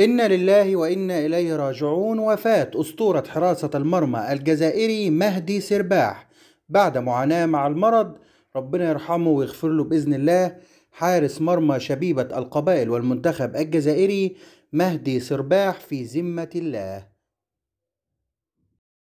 إنا لله وإنا إليه راجعون وفاة أسطورة حراسة المرمى الجزائري مهدي سرباح بعد معاناة مع المرض ربنا يرحمه ويغفر له بإذن الله حارس مرمى شبيبة القبائل والمنتخب الجزائري مهدي سرباح في ذمة الله